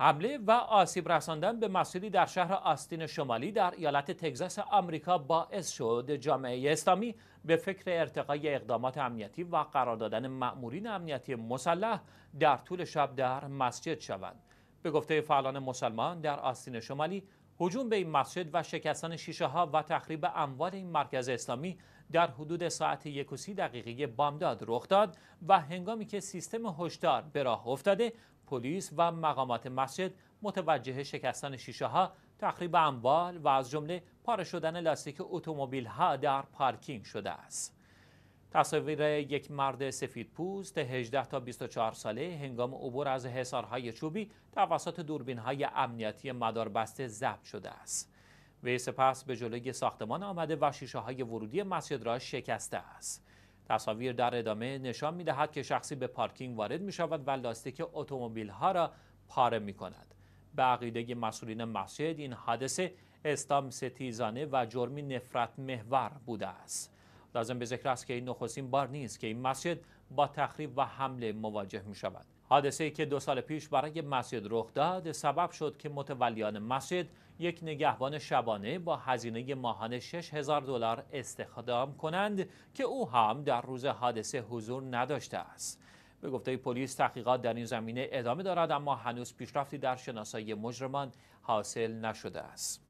حمله و آسیب رساندن به مسجدی در شهر آستین شمالی در ایالت تگزاس آمریکا باعث شد جامعه اسلامی به فکر ارتقای اقدامات امنیتی و قرار دادن مأمورین امنیتی مسلح در طول شب در مسجد شوند. به گفته فعالان مسلمان در آستین شمالی، هجوم به این مسجد و شکستن شیشه ها و تخریب اموال این مرکز اسلامی در حدود ساعت یک و سی دقیقه بامداد رخ داد و هنگامی که سیستم هشدار به راه افتاده پلیس و مقامات مسجد متوجه شکستن شیشه ها تخریب اموال و از جمله پاره شدن لاستیک اتومبیل ها در پارکینگ شده است تصاویر یک مرد سفید پوست 18 تا 24 ساله هنگام عبور از حصارهای چوبی توسط دوربین های امنیتی مداربسته ضبط شده است. وی سپس به جلوی ساختمان آمده و شیشه های ورودی مسجد را شکسته است. تصاویر در ادامه نشان می دهد که شخصی به پارکینگ وارد می شود و لاستیک اتومبیل ها را پاره می کند. به عقیده مسئولین مسجد این حادثه استام ستیزانه و جرمی نفرت محور بوده است. لازم به ذکر است که این نخستین بار نیست که این مسجد با تخریب و حمله مواجه می شود. حادثه که دو سال پیش برای مسجد رخ داد سبب شد که متولیان مسجد یک نگهبان شبانه با هزینه ماهانه 6000 دلار استخدام کنند که او هم در روز حادثه حضور نداشته است به گفته پلیس تحقیقات در این زمینه ادامه دارد اما هنوز پیشرفتی در شناسایی مجرمان حاصل نشده است